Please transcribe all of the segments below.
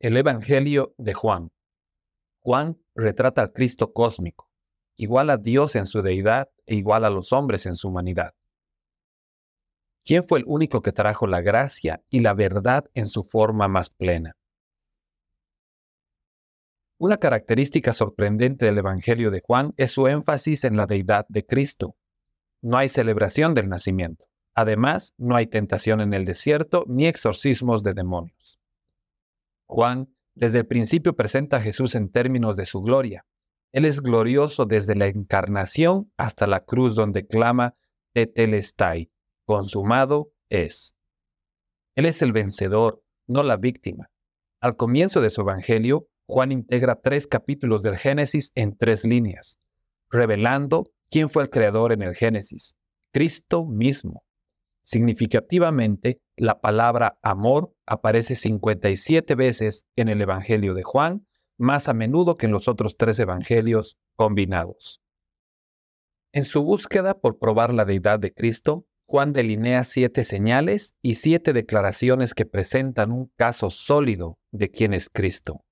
el Evangelio de Juan. Juan retrata al Cristo cósmico, igual a Dios en su deidad e igual a los hombres en su humanidad. ¿Quién fue el único que trajo la gracia y la verdad en su forma más plena? Una característica sorprendente del Evangelio de Juan es su énfasis en la deidad de Cristo. No hay celebración del nacimiento. Además, no hay tentación en el desierto ni exorcismos de demonios. Juan desde el principio presenta a Jesús en términos de su gloria. Él es glorioso desde la encarnación hasta la cruz donde clama Tetelestai, consumado es. Él es el vencedor, no la víctima. Al comienzo de su evangelio, Juan integra tres capítulos del Génesis en tres líneas, revelando quién fue el creador en el Génesis, Cristo mismo. Significativamente, la palabra amor aparece 57 veces en el Evangelio de Juan, más a menudo que en los otros tres Evangelios combinados. En su búsqueda por probar la deidad de Cristo, Juan delinea siete señales y siete declaraciones que presentan un caso sólido de quién es Cristo.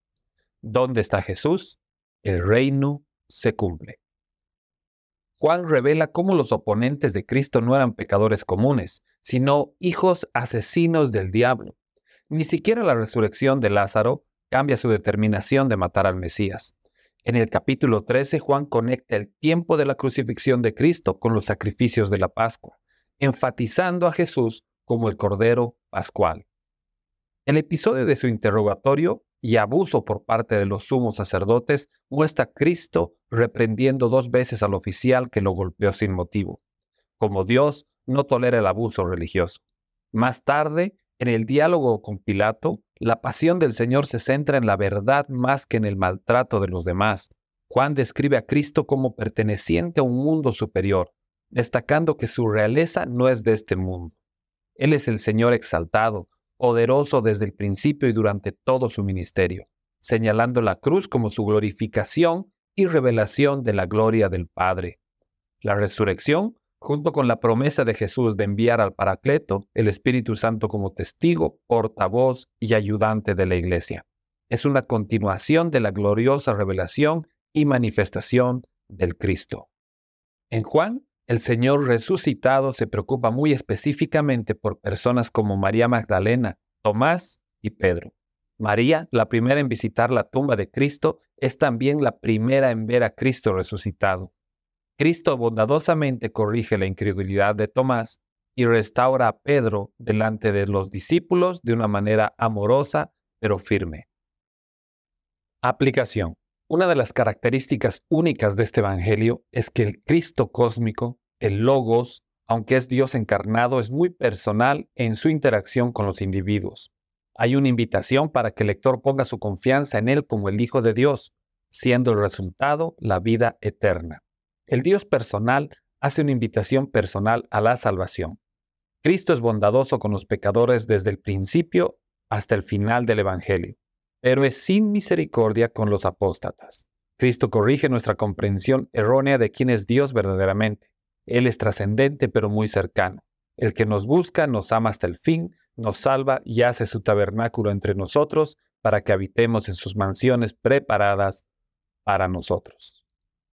¿Dónde está Jesús? El reino se cumple. Juan revela cómo los oponentes de Cristo no eran pecadores comunes, sino hijos asesinos del diablo. Ni siquiera la resurrección de Lázaro cambia su determinación de matar al Mesías. En el capítulo 13, Juan conecta el tiempo de la crucifixión de Cristo con los sacrificios de la Pascua, enfatizando a Jesús como el Cordero Pascual. El episodio de su interrogatorio y abuso por parte de los sumos sacerdotes, muestra Cristo reprendiendo dos veces al oficial que lo golpeó sin motivo. Como Dios, no tolera el abuso religioso. Más tarde, en el diálogo con Pilato, la pasión del Señor se centra en la verdad más que en el maltrato de los demás. Juan describe a Cristo como perteneciente a un mundo superior, destacando que su realeza no es de este mundo. Él es el Señor exaltado, poderoso desde el principio y durante todo su ministerio, señalando la cruz como su glorificación y revelación de la gloria del Padre. La resurrección, junto con la promesa de Jesús de enviar al Paracleto, el Espíritu Santo como testigo, portavoz y ayudante de la Iglesia, es una continuación de la gloriosa revelación y manifestación del Cristo. En Juan el Señor resucitado se preocupa muy específicamente por personas como María Magdalena, Tomás y Pedro. María, la primera en visitar la tumba de Cristo, es también la primera en ver a Cristo resucitado. Cristo bondadosamente corrige la incredulidad de Tomás y restaura a Pedro delante de los discípulos de una manera amorosa pero firme. Aplicación. Una de las características únicas de este Evangelio es que el Cristo cósmico, el Logos, aunque es Dios encarnado, es muy personal en su interacción con los individuos. Hay una invitación para que el lector ponga su confianza en Él como el Hijo de Dios, siendo el resultado la vida eterna. El Dios personal hace una invitación personal a la salvación. Cristo es bondadoso con los pecadores desde el principio hasta el final del Evangelio pero es sin misericordia con los apóstatas. Cristo corrige nuestra comprensión errónea de quién es Dios verdaderamente. Él es trascendente pero muy cercano. El que nos busca nos ama hasta el fin, nos salva y hace su tabernáculo entre nosotros para que habitemos en sus mansiones preparadas para nosotros.